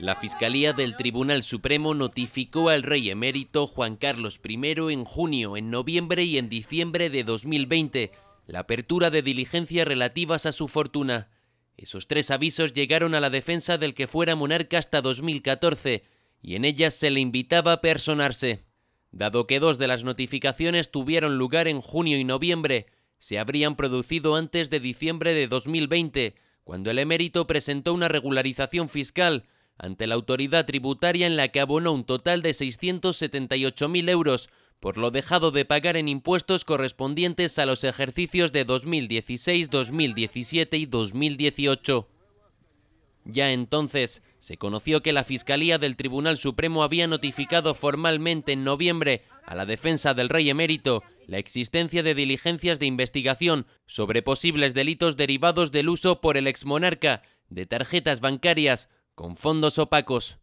La Fiscalía del Tribunal Supremo notificó al rey emérito Juan Carlos I en junio, en noviembre y en diciembre de 2020 la apertura de diligencias relativas a su fortuna. Esos tres avisos llegaron a la defensa del que fuera monarca hasta 2014 y en ellas se le invitaba a personarse. Dado que dos de las notificaciones tuvieron lugar en junio y noviembre, se habrían producido antes de diciembre de 2020, cuando el emérito presentó una regularización fiscal ante la autoridad tributaria en la que abonó un total de 678.000 euros por lo dejado de pagar en impuestos correspondientes a los ejercicios de 2016, 2017 y 2018. Ya entonces, se conoció que la Fiscalía del Tribunal Supremo había notificado formalmente en noviembre a la defensa del rey emérito la existencia de diligencias de investigación sobre posibles delitos derivados del uso por el exmonarca de tarjetas bancarias con fondos opacos.